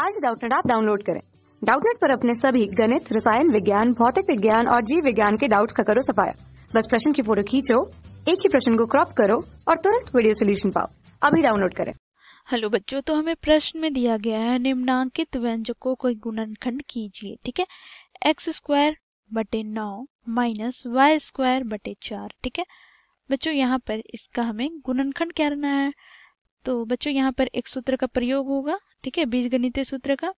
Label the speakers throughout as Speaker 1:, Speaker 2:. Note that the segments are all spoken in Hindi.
Speaker 1: आज डाउटनेट आप डाउनलोड करें डाउटनेट पर अपने सभी गणित रसायन विज्ञान भौतिक विज्ञान और जीव विज्ञान के डाउट्स का करो सफाया बस प्रश्न की फोटो खींचो एक ही प्रश्न को क्रॉप करो और तुरंत वीडियो सोल्यूशन पाओ अभी डाउनलोड करें
Speaker 2: हेलो बच्चों तो हमें प्रश्न में दिया गया है निम्नांकित व्यंजकों को गुणनखंड कीजिए ठीक है एक्स स्क्वायर बटे नौ माइनस वाई स्क्वायर बटे चार ठीक है बच्चों यहाँ पर इसका हमें गुणनखंड करना है तो बच्चों यहाँ पर एक सूत्र का प्रयोग होगा ठीक है गणित सूत्र का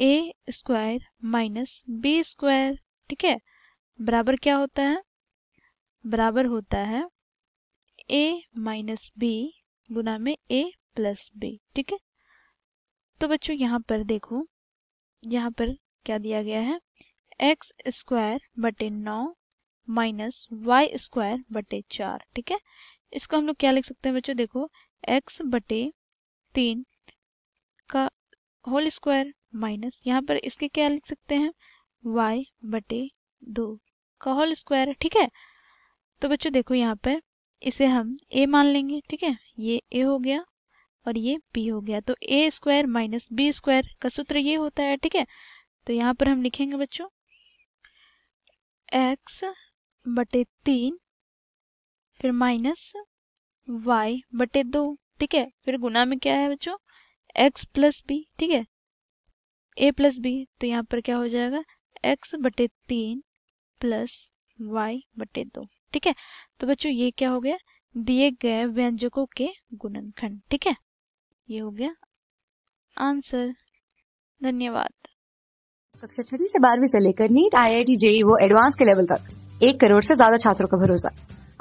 Speaker 2: A square minus B square ठीक है बराबर क्या होता है बराबर होता है ए माइनस बी गुना में ए प्लस बी ठीक है तो बच्चों यहाँ पर देखो यहाँ पर क्या दिया गया है एक्स स्क्वायर बटे नौ माइनस वाई स्क्वायर बटे चार ठीक है इसको हम लोग क्या लिख सकते हैं बच्चों देखो एक्स बटे तीन का होल स्क्वायर माइनस यहाँ पर इसके क्या लिख सकते हैं वाई बटे दो का होल स्क्वायर ठीक है तो बच्चों देखो यहाँ पर इसे हम ए मान लेंगे ठीक है ये ए हो गया और ये बी हो गया तो A square minus B square का सूत्र ये होता है ठीक है तो यहाँ पर हम लिखेंगे बच्चों एक्स बटे तीन फिर माइनस वाई बटे दो ठीक है फिर गुना में क्या है बच्चों एक्स प्लस बी ठीक है ए प्लस बी तो यहाँ पर क्या हो जाएगा एक्स बटे तीन प्लस वाई बटे दो ठीक है तो बच्चों ये क्या हो गया दिए गए व्यंजकों के गुणनखंड ठीक है ये हो गया आंसर धन्यवाद
Speaker 1: कक्षा छठी से बारहवीं से लेकर NEET I I T JEE वो एडवांस के लेवल तक एक करोड़ से ज्यादा छात्रों का भरोसा